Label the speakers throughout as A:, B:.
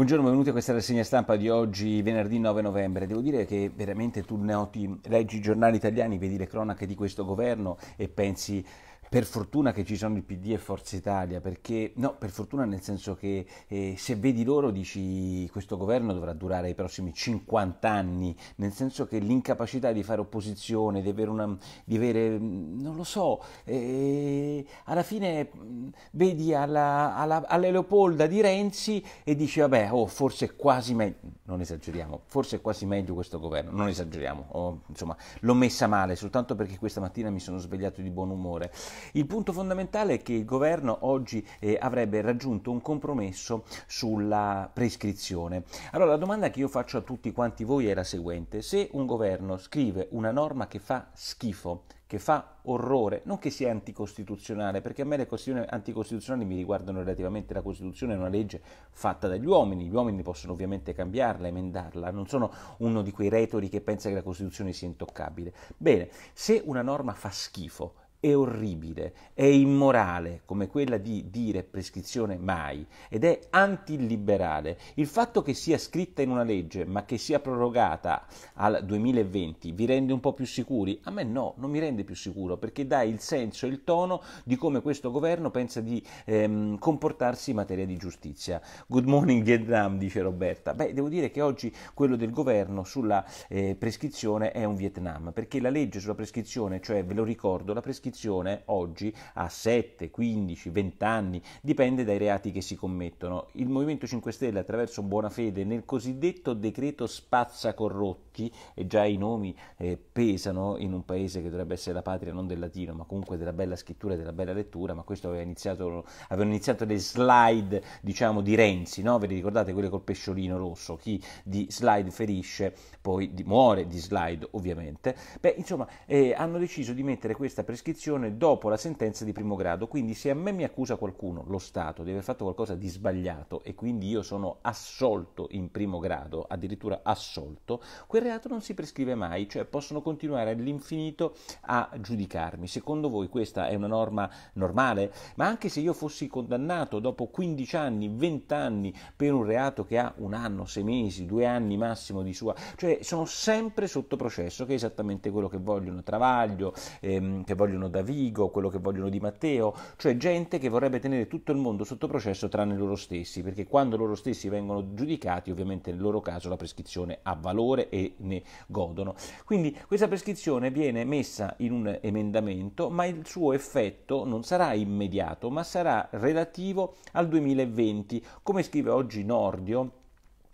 A: Buongiorno, benvenuti a questa rassegna stampa di oggi, venerdì 9 novembre. Devo dire che veramente tu noti, leggi i giornali italiani, vedi le cronache di questo governo e pensi per fortuna che ci sono il PD e Forza Italia, perché no, per fortuna nel senso che eh, se vedi loro dici questo governo dovrà durare i prossimi 50 anni, nel senso che l'incapacità di fare opposizione, di avere, una, di avere mm, non lo so, eh, alla fine mm, vedi alla, alla, alla, Leopolda di Renzi e dici vabbè, oh, forse è quasi meglio, non esageriamo, forse è quasi meglio questo governo, non esageriamo, oh, insomma l'ho messa male soltanto perché questa mattina mi sono svegliato di buon umore. Il punto fondamentale è che il governo oggi eh, avrebbe raggiunto un compromesso sulla prescrizione. Allora la domanda che io faccio a tutti quanti voi è la seguente: se un governo scrive una norma che fa schifo, che fa orrore, non che sia anticostituzionale, perché a me le questioni anticostituzionali mi riguardano relativamente la Costituzione, è una legge fatta dagli uomini, gli uomini possono ovviamente cambiarla, emendarla, non sono uno di quei retori che pensa che la Costituzione sia intoccabile. Bene, se una norma fa schifo è orribile, è immorale come quella di dire prescrizione mai ed è antiliberale. Il fatto che sia scritta in una legge ma che sia prorogata al 2020 vi rende un po' più sicuri? A me no, non mi rende più sicuro perché dà il senso e il tono di come questo governo pensa di ehm, comportarsi in materia di giustizia. Good morning Vietnam, dice Roberta. Beh, devo dire che oggi quello del governo sulla eh, prescrizione è un Vietnam perché la legge sulla prescrizione, cioè ve lo ricordo, la prescrizione prescrizione oggi a 7, 15, 20 anni, dipende dai reati che si commettono. Il Movimento 5 Stelle attraverso buona fede nel cosiddetto decreto spazza corrotti, e già i nomi eh, pesano in un paese che dovrebbe essere la patria non del latino, ma comunque della bella scrittura e della bella lettura, ma questo aveva iniziato, avevano iniziato le slide diciamo di Renzi, no? ve le ricordate quelle col pesciolino rosso, chi di slide ferisce poi di, muore di slide ovviamente. Beh, insomma, eh, hanno deciso di mettere questa prescrizione giurisdizione dopo la sentenza di primo grado. Quindi se a me mi accusa qualcuno, lo Stato, di aver fatto qualcosa di sbagliato e quindi io sono assolto in primo grado, addirittura assolto, quel reato non si prescrive mai, cioè possono continuare all'infinito a giudicarmi. Secondo voi questa è una norma normale? Ma anche se io fossi condannato dopo 15 anni, 20 anni per un reato che ha un anno, 6 mesi, due anni massimo di sua, cioè sono sempre sotto processo, che è esattamente quello che vogliono Travaglio, ehm, che vogliono da Vigo, quello che vogliono di Matteo, cioè gente che vorrebbe tenere tutto il mondo sotto processo tranne loro stessi, perché quando loro stessi vengono giudicati, ovviamente nel loro caso la prescrizione ha valore e ne godono. Quindi questa prescrizione viene messa in un emendamento, ma il suo effetto non sarà immediato, ma sarà relativo al 2020, come scrive oggi Nordio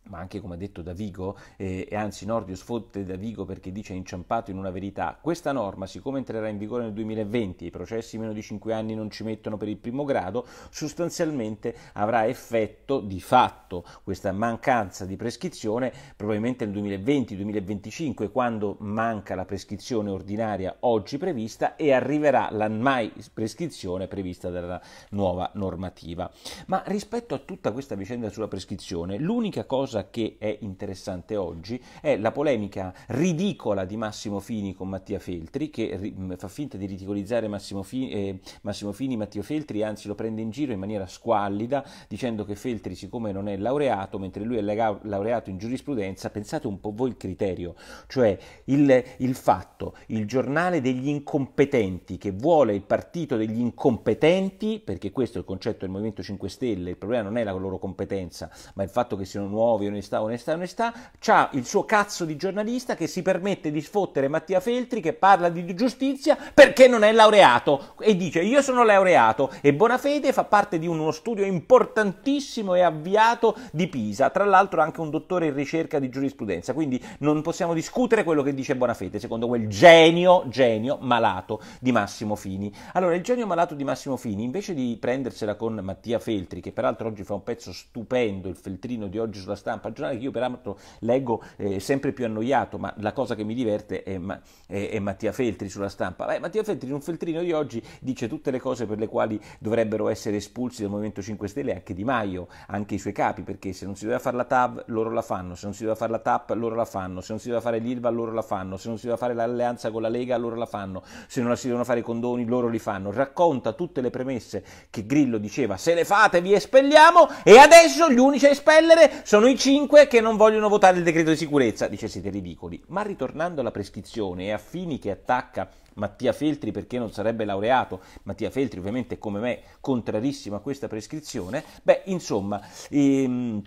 A: ma anche come ha detto Davigo, eh, e anzi Nordio sfotte Davigo perché dice inciampato in una verità, questa norma, siccome entrerà in vigore nel 2020 e i processi meno di 5 anni non ci mettono per il primo grado, sostanzialmente avrà effetto di fatto questa mancanza di prescrizione probabilmente nel 2020-2025, quando manca la prescrizione ordinaria oggi prevista e arriverà la mai prescrizione prevista dalla nuova normativa. Ma rispetto a tutta questa vicenda sulla prescrizione, l'unica cosa cosa che è interessante oggi è la polemica ridicola di Massimo Fini con Mattia Feltri, che ri- fa finta di ridicolizzare Massimo, Fi- eh, Massimo Fini, Matteo Feltri, anzi lo prende in giro in maniera squallida, dicendo che Feltri, siccome non è laureato, mentre lui è la- laureato in giurisprudenza, pensate un po' voi il criterio, cioè il, il fatto, il giornale degli incompetenti che vuole il partito degli incompetenti, perché questo è il concetto del Movimento 5 Stelle, il problema non è la loro competenza, ma il fatto che siano nuovi nuovi, onestà, onestà, onestà, c'ha il suo cazzo di giornalista che si permette di sfottere Mattia Feltri che parla di giustizia perché non è laureato e dice io sono laureato e Bonafede fa parte di uno studio importantissimo e avviato di Pisa, tra l'altro anche un dottore in ricerca di giurisprudenza, quindi non possiamo discutere quello che dice Bonafede, secondo quel genio, genio malato di Massimo Fini. Allora, il genio malato di Massimo Fini, invece di prendersela con Mattia Feltri, che peraltro oggi fa un pezzo stupendo, il Feltrino di oggi sulla stampa, stampa, giornale che io peraltro leggo eh, sempre più annoiato, ma la cosa che mi diverte è, ma, è, è Mattia Feltri sulla stampa. Beh, Mattia Feltri in un feltrino di oggi dice tutte le cose per le quali dovrebbero essere espulsi dal Movimento 5 Stelle anche Di Maio, anche i suoi capi, perché se non si doveva fare la TAV loro la fanno, se non si doveva fare la TAP loro la fanno, se non si doveva fare l'ILVA loro la fanno, se non si doveva fare l'alleanza con la Lega loro la fanno, se non la si devono fare i condoni loro li fanno. Racconta tutte le premesse che Grillo diceva se le fate vi espelliamo e adesso gli unici a espellere sono i 5 che non vogliono votare il decreto di sicurezza. Dice siete ridicoli. Ma ritornando alla prescrizione e a Fini che attacca Mattia Feltri perché non sarebbe laureato, Mattia Feltri ovviamente come me contrarissimo a questa prescrizione, beh insomma... Ehm,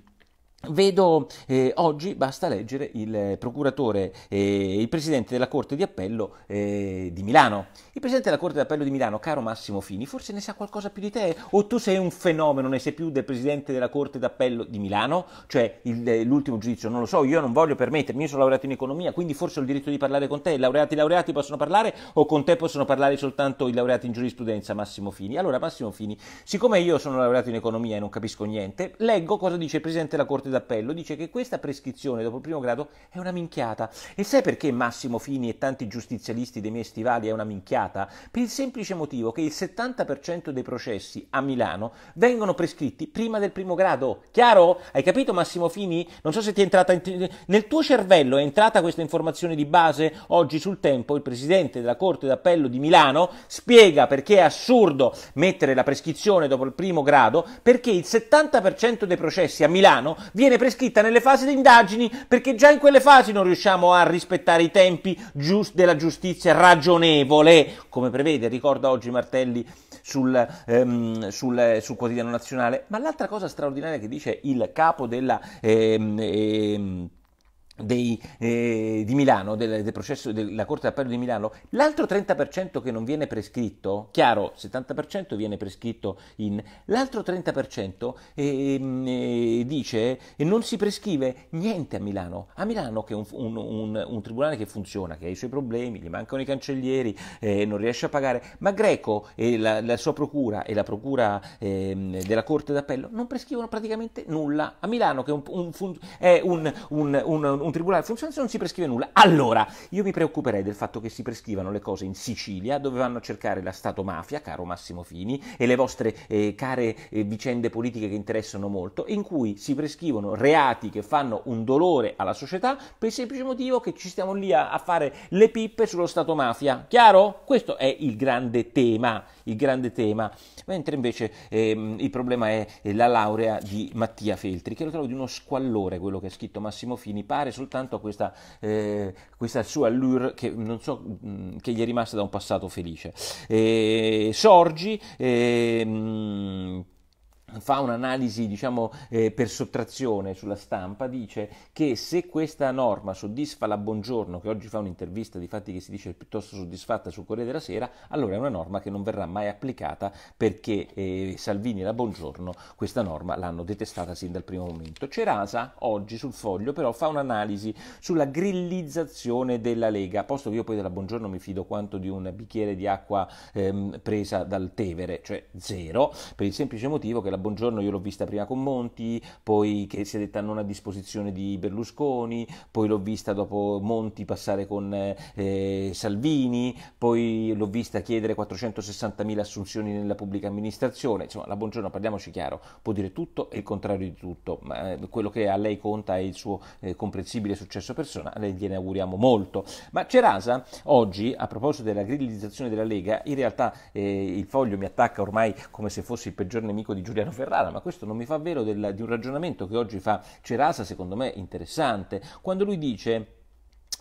A: Vedo eh, oggi, basta leggere, il procuratore, eh, il presidente della Corte di Appello eh, di Milano. Il presidente della Corte d'Appello di Milano, caro Massimo Fini, forse ne sa qualcosa più di te? O tu sei un fenomeno, ne sei più del presidente della Corte d'Appello di Milano? Cioè il, eh, l'ultimo giudizio, non lo so, io non voglio permettermi, io sono laureato in economia, quindi forse ho il diritto di parlare con te. I laureati, laureati possono parlare o con te possono parlare soltanto i laureati in giurisprudenza, Massimo Fini? Allora, Massimo Fini, siccome io sono laureato in economia e non capisco niente, leggo cosa dice il presidente della Corte Corte d'Appello dice che questa prescrizione dopo il primo grado è una minchiata. E sai perché Massimo Fini e tanti giustizialisti dei miei stivali è una minchiata? Per il semplice motivo che il 70% dei processi a Milano vengono prescritti prima del primo grado. Chiaro? Hai capito Massimo Fini? Non so se ti è entrata in... nel tuo cervello è entrata questa informazione di base oggi sul tempo il presidente della Corte d'Appello di Milano spiega perché è assurdo mettere la prescrizione dopo il primo grado perché il 70% dei processi a Milano viene prescritta nelle fasi di indagini perché già in quelle fasi non riusciamo a rispettare i tempi giust- della giustizia ragionevole, come prevede, ricorda oggi Martelli sul, ehm, sul, sul Quotidiano Nazionale. Ma l'altra cosa straordinaria che dice il capo della... Ehm, ehm, dei, eh, di Milano, del, del, processo della Corte d'Appello di Milano, l'altro 30% che non viene prescritto, chiaro, 70% viene prescritto in, l'altro 30% eh, eh, dice e eh, non si prescrive niente a Milano, a Milano che è un, un, un, un, tribunale che funziona, che ha i suoi problemi, gli mancano i cancellieri, eh, non riesce a pagare, ma Greco e la, la sua procura e la procura ehm, della Corte d'Appello non prescrivono praticamente nulla, a Milano che è un, un un tribunale funziona se non si prescrive nulla. Allora, io mi preoccuperei del fatto che si prescrivano le cose in Sicilia, dove vanno a cercare la Stato mafia, caro Massimo Fini, e le vostre eh, care eh, vicende politiche che interessano molto, in cui si prescrivono reati che fanno un dolore alla società per il semplice motivo che ci stiamo lì a, a fare le pippe sullo Stato mafia. Chiaro? Questo è il grande tema, il grande tema. Mentre invece ehm, il problema è la laurea di Mattia Feltri, che lo trovo di uno squallore quello che ha scritto Massimo Fini, pare soltanto a questa, eh, questa sua allure che non so mm, che gli è rimasta da un passato felice. Eh, Sorgi. Eh, mh, fa un'analisi diciamo, eh, per sottrazione sulla stampa, dice che se questa norma soddisfa la buongiorno che oggi fa un'intervista di fatti che si dice piuttosto soddisfatta sul Corriere della Sera, allora è una norma che non verrà mai applicata perché eh, Salvini e la buongiorno questa norma l'hanno detestata sin dal primo momento. Cerasa oggi sul foglio però fa un'analisi sulla grillizzazione della Lega, posto che io poi della buongiorno mi fido quanto di un bicchiere di acqua ehm, presa dal Tevere, cioè zero, per il semplice motivo che la Buongiorno io l'ho vista prima con Monti, poi che si è detta non a disposizione di Berlusconi, poi l'ho vista dopo Monti passare con eh, Salvini, poi l'ho vista chiedere 460.000 assunzioni nella pubblica amministrazione, insomma la Buongiorno parliamoci chiaro, può dire tutto e il contrario di tutto, ma eh, quello che a lei conta è il suo eh, comprensibile successo personale, gliene auguriamo molto. Ma Cerasa oggi, a proposito della grillizzazione della Lega, in realtà eh, il foglio mi attacca ormai come se fossi il peggior nemico di Giuliano Piano Ferrara, ma questo non mi fa vero del, di un ragionamento che oggi fa Cerasa, secondo me interessante, quando lui dice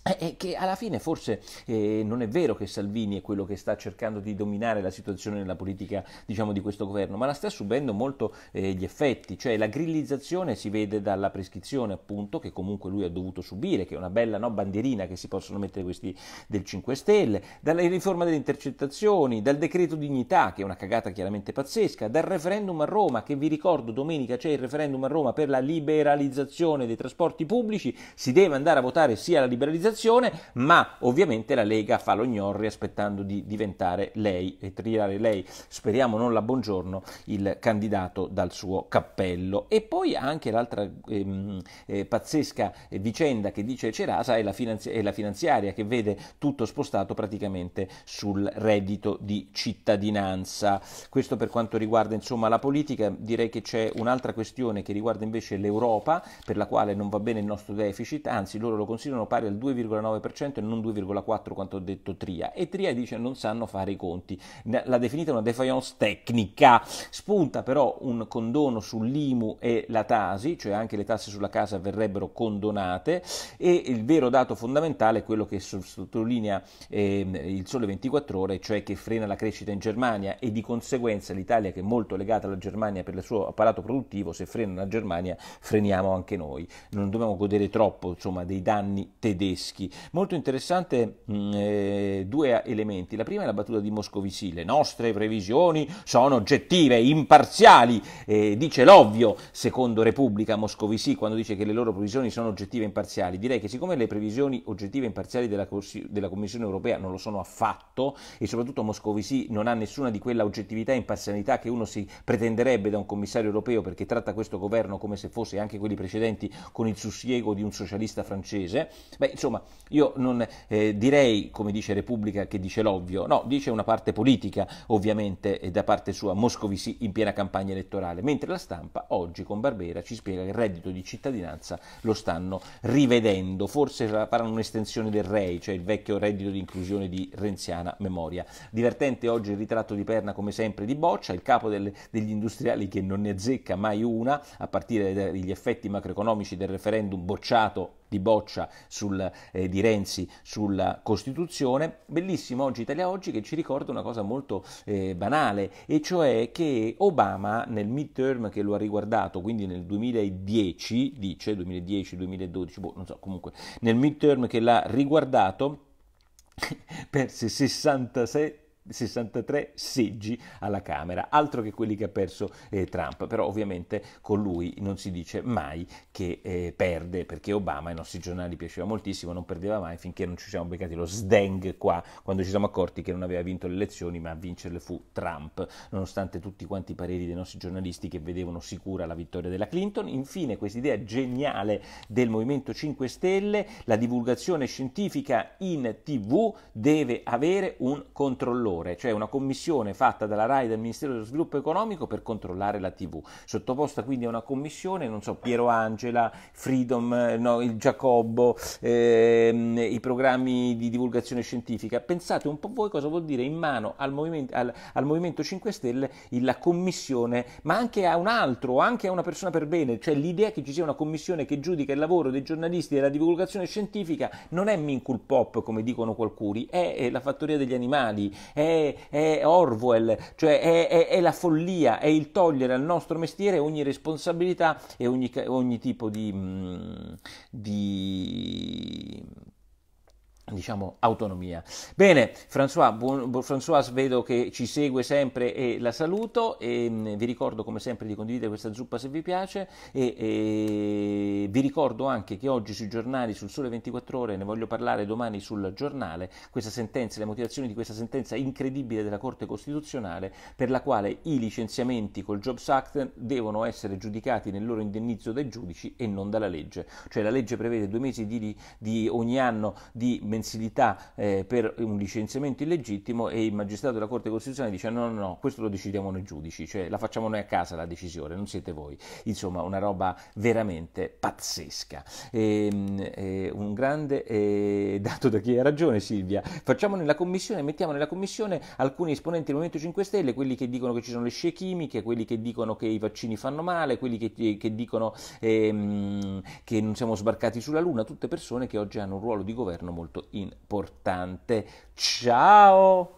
A: è eh, eh, che alla fine forse eh, non è vero che Salvini è quello che sta cercando di dominare la situazione nella politica diciamo, di questo governo, ma la sta subendo molto eh, gli effetti, cioè la grillizzazione si vede dalla prescrizione appunto che comunque lui ha dovuto subire, che è una bella no, bandierina che si possono mettere questi del 5 Stelle, dalla riforma delle intercettazioni, dal decreto dignità che è una cagata chiaramente pazzesca, dal referendum a Roma che vi ricordo domenica c'è il referendum a Roma per la liberalizzazione dei trasporti pubblici, si deve andare a votare sia la liberalizzazione situazione, ma ovviamente la Lega fa l'ognorri aspettando di diventare lei e tirare lei, speriamo non la buongiorno, il candidato dal suo cappello. E poi anche l'altra ehm, eh, pazzesca vicenda che dice Cerasa è la, finanzi- è la finanziaria che vede tutto spostato praticamente sul reddito di cittadinanza. Questo per quanto riguarda insomma la politica, direi che c'è un'altra questione che riguarda invece l'Europa, per la quale non va bene il nostro deficit, anzi loro lo considerano pari al 2,5 2,9% e non 2,4% quanto ha detto Tria. E Tria dice non sanno fare i conti. L'ha definita una defiance tecnica. Spunta però un condono sull'IMU e la TASI, cioè anche le tasse sulla casa verrebbero condonate. E il vero dato fondamentale è quello che sottolinea eh, il Sole 24 Ore, cioè che frena la crescita in Germania e di conseguenza l'Italia, che è molto legata alla Germania per il suo apparato produttivo, se frena la Germania freniamo anche noi. Non dobbiamo godere troppo insomma, dei danni tedeschi tedeschi. Molto interessante mh, mm, eh, due elementi. La prima è la battuta di Moscovici. Le nostre previsioni sono oggettive, imparziali, eh, dice l'ovvio, secondo Repubblica Moscovici, quando dice che le loro previsioni sono oggettive e imparziali. Direi che siccome le previsioni oggettive e imparziali della, della Commissione europea non lo sono affatto e soprattutto Moscovici non ha nessuna di quella oggettività e imparzialità che uno si pretenderebbe da un commissario europeo perché tratta questo governo come se fosse anche quelli precedenti con il sussiego di un socialista francese, beh insomma Insomma, io non eh, direi, come dice Repubblica, che dice l'ovvio, no, dice una parte politica, ovviamente, eh, da parte sua, Moscovici in piena campagna elettorale, mentre la stampa oggi con Barbera ci spiega che il reddito di cittadinanza lo stanno rivedendo, forse faranno un'estensione del REI, cioè il vecchio reddito di inclusione di renziana memoria. Divertente oggi il ritratto di Perna, come sempre, di Boccia, il capo del, degli industriali che non ne azzecca mai una, a partire dagli effetti macroeconomici del referendum bocciato di Boccia sul, eh, di Renzi sulla Costituzione. Bellissimo oggi Italia Oggi che ci ricorda una cosa molto eh, banale, e cioè che Obama nel midterm che lo ha riguardato, quindi nel 2010, dice 2010-2012, boh, non so, comunque nel midterm che l'ha riguardato, perse 67 63 seggi alla Camera, altro che quelli che ha perso eh, Trump, però ovviamente con lui non si dice mai che eh, perde, perché Obama ai nostri giornali piaceva moltissimo, non perdeva mai finché non ci siamo beccati lo sdeng qua, quando ci siamo accorti che non aveva vinto le elezioni, ma a vincerle fu Trump, nonostante tutti quanti i pareri dei nostri giornalisti che vedevano sicura la vittoria della Clinton. Infine questa idea geniale del Movimento 5 Stelle, la divulgazione scientifica in tv deve avere un controllore controllore, cioè una commissione fatta dalla RAI e dal Ministero dello Sviluppo Economico per controllare la TV, sottoposta quindi a una commissione, non so, Piero Angela, Freedom, eh, no, il Giacobbo, ehm, i programmi di divulgazione scientifica. Pensate un po' voi cosa vuol dire in mano al Movimento, al, al movimento 5 Stelle la commissione, ma anche a un altro, anche a una persona per bene, cioè l'idea che ci sia una commissione che giudica il lavoro dei giornalisti e la divulgazione scientifica non è minculpop come dicono qualcuni, è la fattoria degli animali, è è, Orwell, cioè è, è, è, la follia, è il togliere al nostro mestiere ogni responsabilità e ogni, ogni tipo di, mm, di diciamo autonomia. Bene, François, buon, François, vedo che ci segue sempre e la saluto e mh, mm, vi ricordo come sempre di condividere questa zuppa se vi piace e, e, vi ricordo anche che oggi sui giornali, sul Sole 24 Ore, ne voglio parlare domani sul giornale, questa sentenza, le motivazioni di questa sentenza incredibile della Corte Costituzionale per la quale i licenziamenti col Jobs Act devono essere giudicati nel loro indennizzo dai giudici e non dalla legge, cioè la legge prevede due mesi di, di ogni anno di mensilità eh, per un licenziamento illegittimo e il magistrato della Corte Costituzionale dice no, no, no, questo lo decidiamo noi giudici, cioè la facciamo noi a casa la decisione, non siete voi. Insomma, una roba veramente pazzesca. E, ehm, e, eh, un grande eh, dato da chi ha ragione Silvia. Facciamo nella commissione, mettiamo nella commissione alcuni esponenti del Movimento 5 Stelle, quelli che dicono che ci sono le scie chimiche, quelli che dicono che i vaccini fanno male, quelli che, che dicono ehm, che non siamo sbarcati sulla Luna, tutte persone che oggi hanno un ruolo di governo molto importante. Ciao!